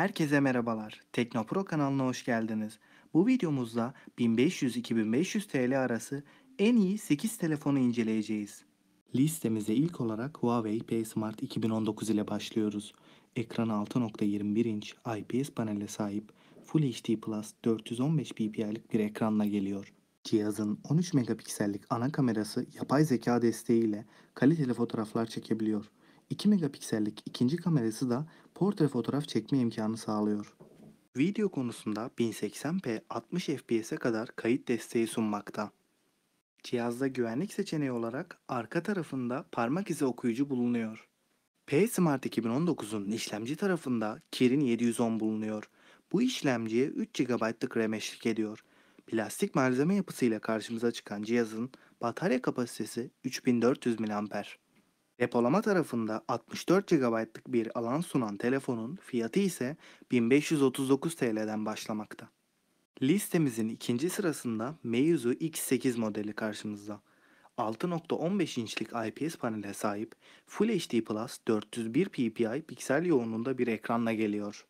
Herkese merhabalar. Teknopro kanalına hoş geldiniz. Bu videomuzda 1500-2500 TL arası en iyi 8 telefonu inceleyeceğiz. Listemize ilk olarak Huawei P Smart 2019 ile başlıyoruz. Ekranı 6.21 inç IPS panele sahip Full HD Plus 415 ppi'lik bir ekranla geliyor. Cihazın 13 megapiksellik ana kamerası yapay zeka desteğiyle kaliteli fotoğraflar çekebiliyor. 2 megapiksellik ikinci kamerası da portre fotoğraf çekme imkanı sağlıyor. Video konusunda 1080p 60 fps'e kadar kayıt desteği sunmakta. Cihazda güvenlik seçeneği olarak arka tarafında parmak izi okuyucu bulunuyor. P-Smart 2019'un işlemci tarafında Kirin 710 bulunuyor. Bu işlemciye 3 GB'lık RAM eşlik ediyor. Plastik malzeme yapısıyla karşımıza çıkan cihazın batarya kapasitesi 3400 mAh. Depolama tarafında 64 GB'lık bir alan sunan telefonun fiyatı ise 1539 TL'den başlamakta. Listemizin ikinci sırasında Meizu X8 modeli karşımızda. 6.15 inçlik IPS panele sahip Full HD Plus 401 ppi piksel yoğunluğunda bir ekranla geliyor.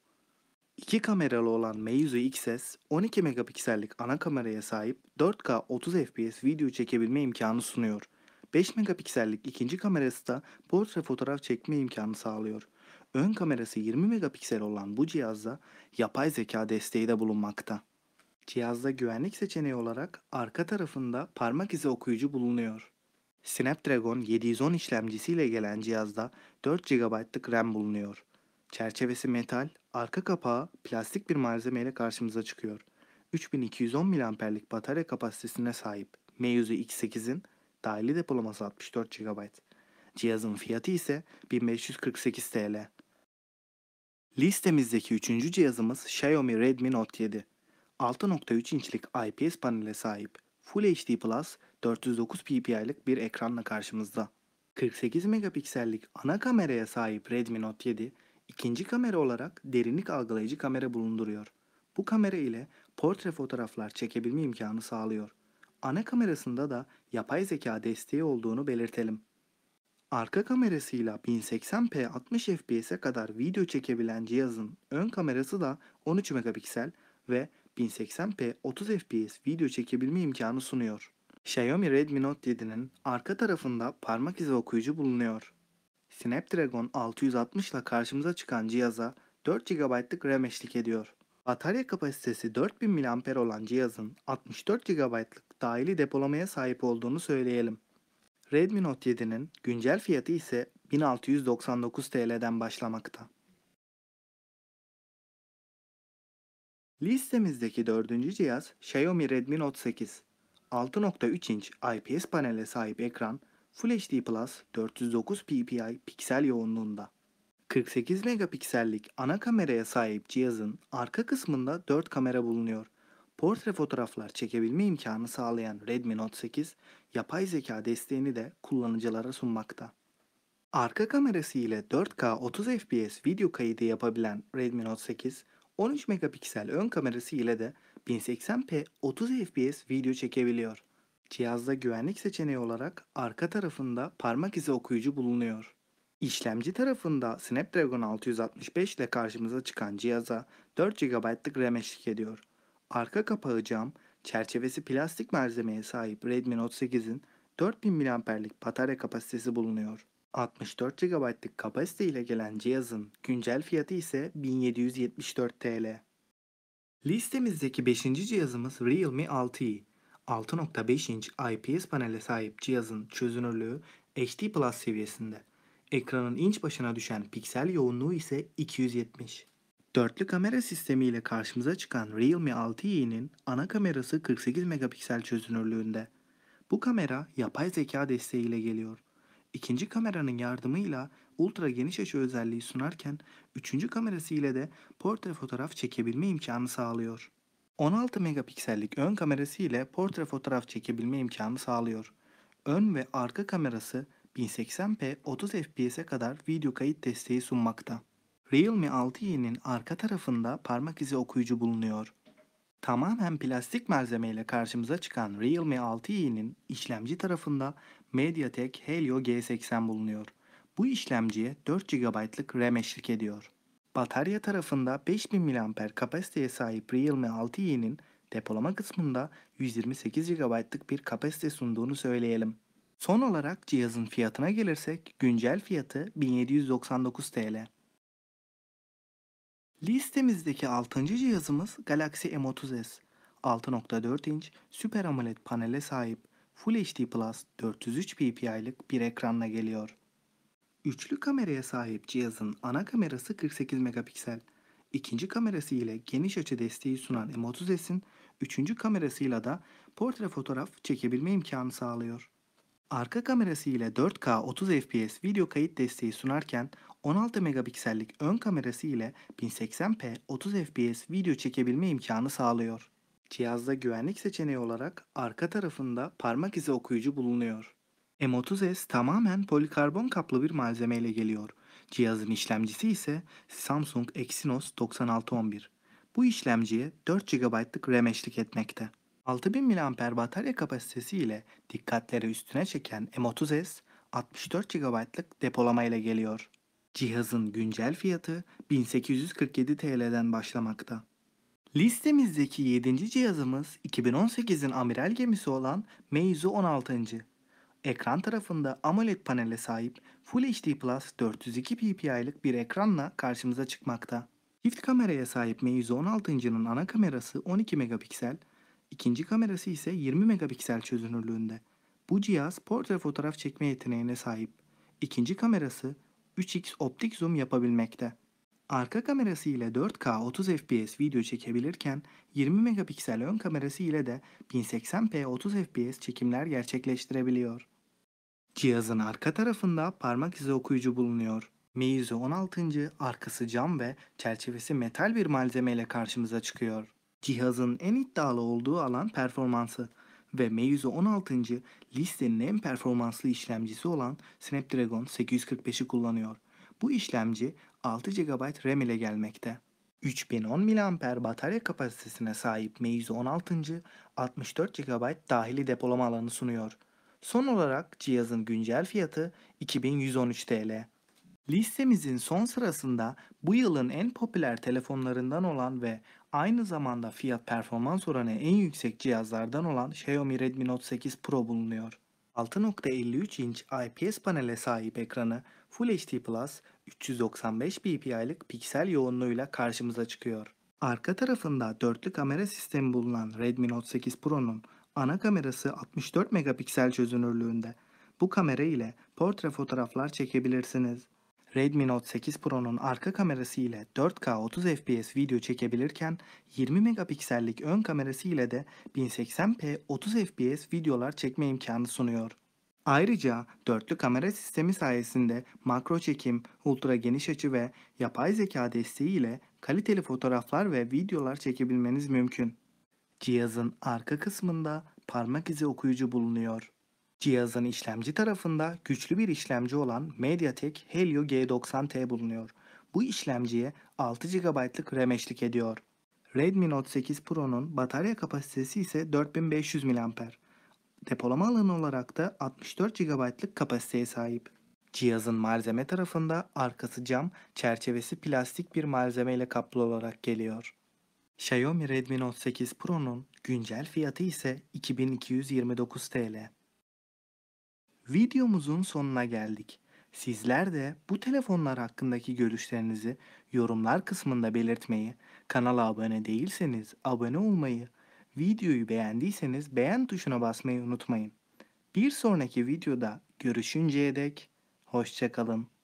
İki kameralı olan Meizu XS 12 megapiksellik ana kameraya sahip 4K 30 FPS video çekebilme imkanı sunuyor. 5 megapiksellik ikinci kamerası da portre fotoğraf çekme imkanı sağlıyor. Ön kamerası 20 megapiksel olan bu cihazda yapay zeka desteği de bulunmakta. Cihazda güvenlik seçeneği olarak arka tarafında parmak izi okuyucu bulunuyor. Snapdragon 710 işlemcisiyle gelen cihazda 4 GB'lık RAM bulunuyor. Çerçevesi metal, arka kapağı plastik bir malzemeyle karşımıza çıkıyor. 3210 mAh'lik batarya kapasitesine sahip Meizu X8'in Dahili depolaması 64 GB. Cihazın fiyatı ise 1548 TL. Listemizdeki üçüncü cihazımız Xiaomi Redmi Note 7. 6.3 inçlik IPS panele sahip Full HD Plus 409 ppi'lik bir ekranla karşımızda. 48 megapiksellik ana kameraya sahip Redmi Note 7, ikinci kamera olarak derinlik algılayıcı kamera bulunduruyor. Bu kamera ile portre fotoğraflar çekebilme imkanı sağlıyor. Ana kamerasında da yapay zeka desteği olduğunu belirtelim. Arka kamerasıyla 1080p 60 fps'e kadar video çekebilen cihazın ön kamerası da 13 megapiksel ve 1080p 30 fps video çekebilme imkanı sunuyor. Xiaomi Redmi Note 7'nin arka tarafında parmak izi okuyucu bulunuyor. Snapdragon 660 ile karşımıza çıkan cihaza 4 GB'lık RAM eşlik ediyor. Batarya kapasitesi 4000 mAh olan cihazın 64 GB'lık dahili depolamaya sahip olduğunu söyleyelim. Redmi Note 7'nin güncel fiyatı ise 1699 TL'den başlamakta. Listemizdeki dördüncü cihaz Xiaomi Redmi Note 8. 6.3 inç IPS panele sahip ekran Full HD Plus 409 ppi piksel yoğunluğunda. 48 megapiksellik ana kameraya sahip cihazın arka kısmında 4 kamera bulunuyor portre fotoğraflar çekebilme imkanı sağlayan Redmi Note 8, yapay zeka desteğini de kullanıcılara sunmakta. Arka kamerası ile 4K 30 FPS video kaydı yapabilen Redmi Note 8, 13 megapiksel ön kamerası ile de 1080p 30 FPS video çekebiliyor. Cihazda güvenlik seçeneği olarak arka tarafında parmak izi okuyucu bulunuyor. İşlemci tarafında Snapdragon 665 ile karşımıza çıkan cihaza 4 GB'lık RAM eşlik ediyor. Arka kapağı cam, çerçevesi plastik malzemeye sahip Redmi Note 8'in 4000 mAh'lik batarya kapasitesi bulunuyor. 64 GB'lık kapasite ile gelen cihazın güncel fiyatı ise 1774 TL. Listemizdeki 5. cihazımız Realme 6i. 6.5 inç IPS panele sahip cihazın çözünürlüğü HD Plus seviyesinde. Ekranın inç başına düşen piksel yoğunluğu ise 270. Dörtlü kamera sistemiyle karşımıza çıkan Realme 6i'nin ana kamerası 48 megapiksel çözünürlüğünde. Bu kamera yapay zeka desteğiyle geliyor. İkinci kameranın yardımıyla ultra geniş açı özelliği sunarken üçüncü kamerası ile de portre fotoğraf çekebilme imkanı sağlıyor. 16 megapiksellik ön kamerası ile portre fotoğraf çekebilme imkanı sağlıyor. Ön ve arka kamerası 1080p 30 fps'e kadar video kayıt desteği sunmakta. Realme 6i'nin arka tarafında parmak izi okuyucu bulunuyor. Tamamen plastik malzemeyle karşımıza çıkan Realme 6i'nin işlemci tarafında MediaTek Helio G80 bulunuyor. Bu işlemciye 4 GB'lık RAM eşlik ediyor. Batarya tarafında 5000 mAh kapasiteye sahip Realme 6i'nin depolama kısmında 128 GB'lık bir kapasite sunduğunu söyleyelim. Son olarak cihazın fiyatına gelirsek güncel fiyatı 1799 TL. Listemizdeki 6. cihazımız Galaxy M30s. 6.4 inç Super AMOLED panele sahip Full HD Plus 403 ppi'lik bir ekranla geliyor. Üçlü kameraya sahip cihazın ana kamerası 48 megapiksel. İkinci kamerası ile geniş açı desteği sunan M30s'in üçüncü kamerasıyla da portre fotoğraf çekebilme imkanı sağlıyor. Arka kamerası ile 4K 30 FPS video kayıt desteği sunarken 16 megapiksellik ön kamerası ile 1080p 30 fps video çekebilme imkanı sağlıyor. Cihazda güvenlik seçeneği olarak arka tarafında parmak izi okuyucu bulunuyor. M30S tamamen polikarbon kaplı bir malzeme ile geliyor. Cihazın işlemcisi ise Samsung Exynos 9611. Bu işlemciye 4 GB'lık RAM eşlik etmekte. 6000 mAh batarya kapasitesi ile dikkatleri üstüne çeken M30S 64 GB'lık depolama ile geliyor. Cihazın güncel fiyatı 1847 TL'den başlamakta. Listemizdeki 7. cihazımız 2018'in amiral gemisi olan Meizu 16. Ekran tarafında AMOLED panele sahip Full HD Plus 402 ppi'lik bir ekranla karşımıza çıkmakta. Çift kameraya sahip Meizu 16.'nın ana kamerası 12 megapiksel, ikinci kamerası ise 20 megapiksel çözünürlüğünde. Bu cihaz portre fotoğraf çekme yeteneğine sahip. İkinci kamerası 3x optik zoom yapabilmekte. Arka kamerası ile 4K 30 fps video çekebilirken 20 megapiksel ön kamerası ile de 1080p 30 fps çekimler gerçekleştirebiliyor. Cihazın arka tarafında parmak izi okuyucu bulunuyor. Meizu 16. arkası cam ve çerçevesi metal bir malzeme ile karşımıza çıkıyor. Cihazın en iddialı olduğu alan performansı ve Meizu 16 listenin en performanslı işlemcisi olan Snapdragon 845'i kullanıyor. Bu işlemci 6 GB RAM ile gelmekte. 3010 mAh batarya kapasitesine sahip Meizu 16. 64 GB dahili depolama alanı sunuyor. Son olarak cihazın güncel fiyatı 2113 TL. Listemizin son sırasında bu yılın en popüler telefonlarından olan ve aynı zamanda fiyat performans oranı en yüksek cihazlardan olan Xiaomi Redmi Note 8 Pro bulunuyor. 6.53 inç IPS panele sahip ekranı Full HD Plus 395 ppi'lik piksel yoğunluğuyla karşımıza çıkıyor. Arka tarafında dörtlü kamera sistemi bulunan Redmi Note 8 Pro'nun ana kamerası 64 megapiksel çözünürlüğünde. Bu kamera ile portre fotoğraflar çekebilirsiniz. Redmi Note 8 Pro'nun arka kamerası ile 4K 30 FPS video çekebilirken 20 megapiksellik ön kamerası ile de 1080p 30 FPS videolar çekme imkanı sunuyor. Ayrıca dörtlü kamera sistemi sayesinde makro çekim, ultra geniş açı ve yapay zeka desteği ile kaliteli fotoğraflar ve videolar çekebilmeniz mümkün. Cihazın arka kısmında parmak izi okuyucu bulunuyor. Cihazın işlemci tarafında güçlü bir işlemci olan MediaTek Helio G90T bulunuyor. Bu işlemciye 6 GB'lık RAM eşlik ediyor. Redmi Note 8 Pro'nun batarya kapasitesi ise 4500 mAh. Depolama alanı olarak da 64 GB'lık kapasiteye sahip. Cihazın malzeme tarafında arkası cam, çerçevesi plastik bir malzeme ile kaplı olarak geliyor. Xiaomi Redmi Note 8 Pro'nun güncel fiyatı ise 2229 TL. Videomuzun sonuna geldik. Sizler de bu telefonlar hakkındaki görüşlerinizi yorumlar kısmında belirtmeyi, kanala abone değilseniz abone olmayı, videoyu beğendiyseniz beğen tuşuna basmayı unutmayın. Bir sonraki videoda görüşünceye dek hoşçakalın.